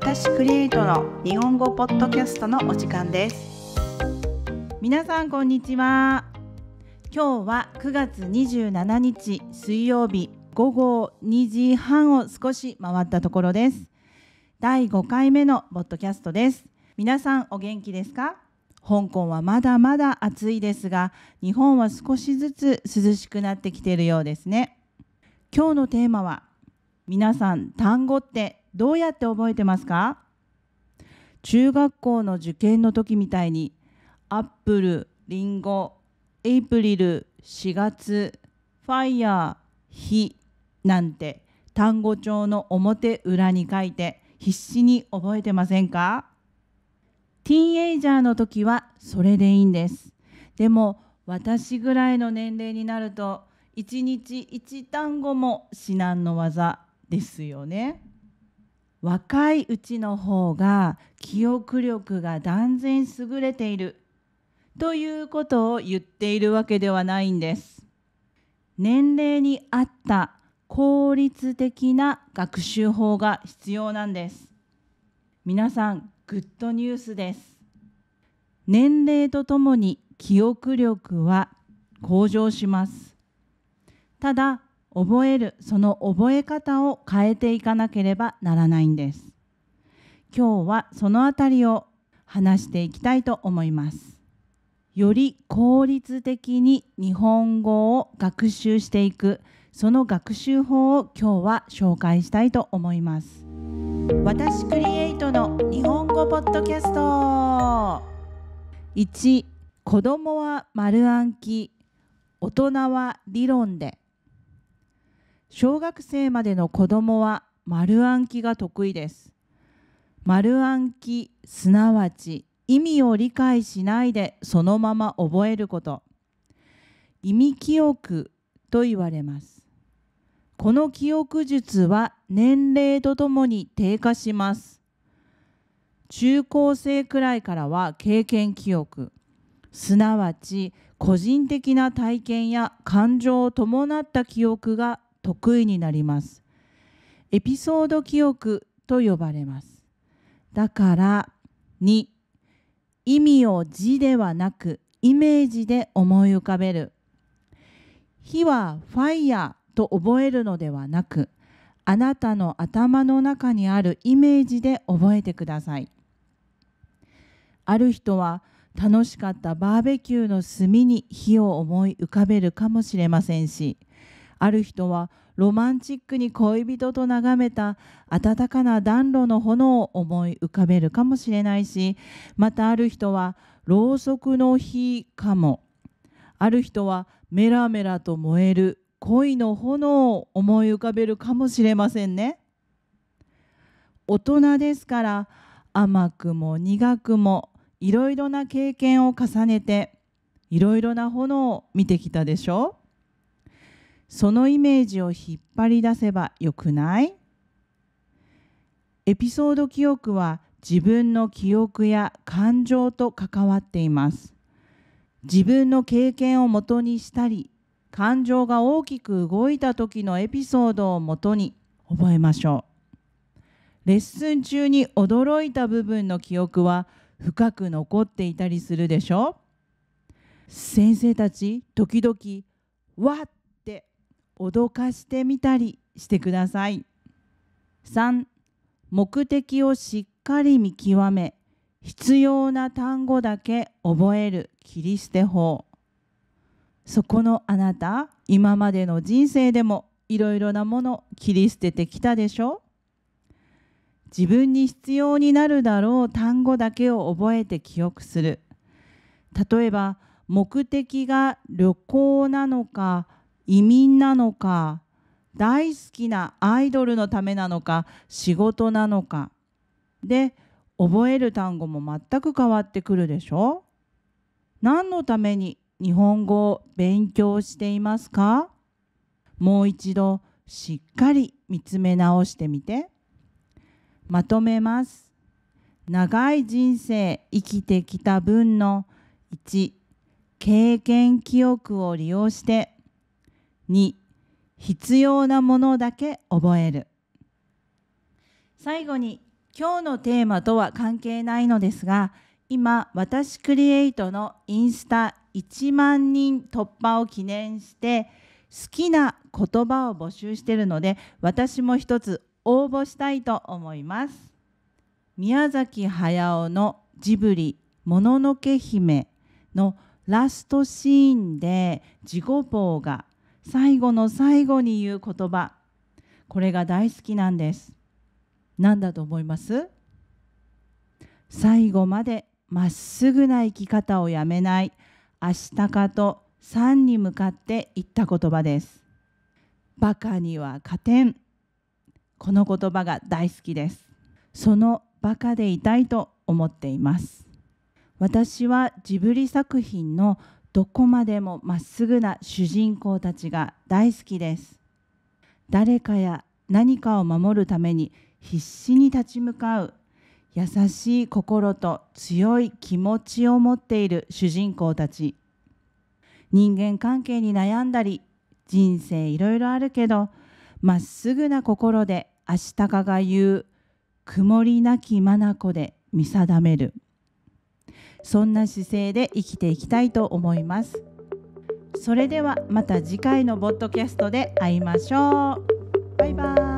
私クリエイトの日本語ポッドキャストのお時間です皆さんこんにちは今日は9月27日水曜日午後2時半を少し回ったところです第5回目のポッドキャストです皆さんお元気ですか香港はまだまだ暑いですが日本は少しずつ涼しくなってきているようですね今日のテーマは皆さん単語ってどうやって覚えてますか中学校の受験の時みたいにアップルリンゴエイプリル4月ファイヤー火なんて単語帳の表裏に書いて必死に覚えてませんかティーンエイジャーの時はそれでいいんですでも私ぐらいの年齢になると1日1単語も至難の技ですよね若いうちの方が記憶力が断然優れているということを言っているわけではないんです。年齢に合った効率的な学習法が必要なんです。皆さん、グッドニュースです。年齢とともに記憶力は向上します。ただ、覚えるその覚え方を変えていかなければならないんです今日はそのあたりを話していきたいと思いますより効率的に日本語を学習していくその学習法を今日は紹介したいと思います私クリエイトの日本語ポッドキャスト1子供は丸暗記大人は理論で小学生までの子供は丸暗記が得意です。丸暗記すなわち意味を理解しないでそのまま覚えること意味記憶と言われますこの記憶術は年齢とともに低下します中高生くらいからは経験記憶すなわち個人的な体験や感情を伴った記憶が得意になりますエピソード記憶と呼ばれますだから2意味を字ではなくイメージで思い浮かべる火はファイヤーと覚えるのではなくあなたの頭の中にあるイメージで覚えてくださいある人は楽しかったバーベキューの炭に火を思い浮かべるかもしれませんしある人はロマンチックに恋人と眺めた温かな暖炉の炎を思い浮かべるかもしれないしまたある人はろうそくの火かもある人はメラメラと燃える恋の炎を思い浮かべるかもしれませんね大人ですから甘くも苦くもいろいろな経験を重ねていろいろな炎を見てきたでしょうそのイメージを引っ張り出せばよくないエピソード記憶は自分の記憶や感情と関わっています。自分の経験をもとにしたり、感情が大きく動いた時のエピソードをもとに覚えましょう。レッスン中に驚いた部分の記憶は深く残っていたりするでしょう先生たち時々「わっ!」脅かしてみたりしてください。3目的をしっかり見極め必要な単語だけ覚える切り捨て法そこのあなた今までの人生でもいろいろなもの切り捨ててきたでしょ自分に必要になるだろう単語だけを覚えて記憶する例えば目的が旅行なのか移民なのか大好きなアイドルのためなのか仕事なのかで覚える単語も全く変わってくるでしょ何のために日本語を勉強していますかもう一度しっかり見つめ直してみてまとめます長い人生生きてきた分の1経験記憶を利用して2必要なものだけ覚える最後に今日のテーマとは関係ないのですが今私クリエイトのインスタ1万人突破を記念して好きな言葉を募集しているので私も一つ応募したいと思います宮崎駿のジブリ「もののけ姫」のラストシーンで自己棒が最後の最後に言う言葉これが大好きなんです何だと思います最後までまっすぐな生き方をやめない明日かと3に向かって言った言葉ですバカには勝てんこの言葉が大好きですそのバカでいたいと思っています私はジブリ作品のどこまでもまっすぐな主人公たちが大好きです誰かや何かを守るために必死に立ち向かう優しい心と強い気持ちを持っている主人公たち人間関係に悩んだり人生いろいろあるけどまっすぐな心で明日かが言う曇りなき眼で見定める。そんな姿勢で生きていきたいと思いますそれではまた次回のボッドキャストで会いましょうバイバイ